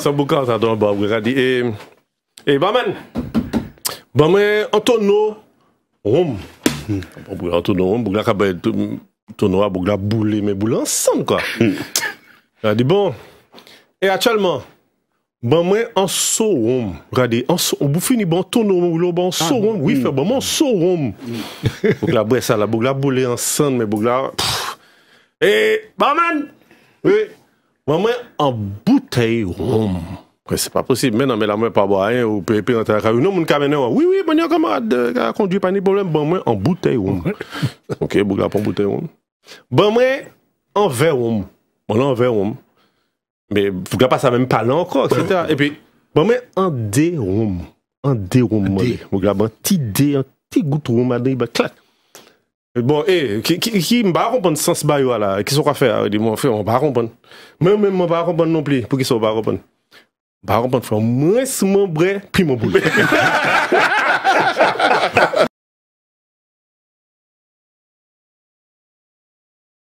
ça Et, et Baman, Baman, Antono, rum Bougla, Bougla, ensemble, quoi. Hmm. dit bon. Et actuellement, en sorum regardez en on vous fini, bon ton nom bon sorum oui fait la bresse la la bouler ensemble mais et Baman oui Bon mwen, an boutei ronm. Pwè, se pa posib, mè nan mè la mwen pa bo a yè, ou pè pè an tè akar, ou nou moun kame nou an, wè wè, mwen yon kamerat de, kara kondwi pan ni problem, bon mwen, an boutei ronm. Ok, mwen grap an boutei ronm. Bon mwen, an vè ronm. Mwen an vè ronm. Mè, fwè grap pa sa mèm pale anko, et se ta, e pi. Bon mwen, an dè ronm. An dè ronm mwen. Mwen grap an ti dè, an ti gout ronm adè, bè klak. Bon, e, ki mba rompon san sbaywa la, ki sou ka fè, a, mba rompon. Mwen mwen mba rompon non pli, pou ki sou mba rompon. Mba rompon fè an mwen sou mwen bre, pi mwen boule.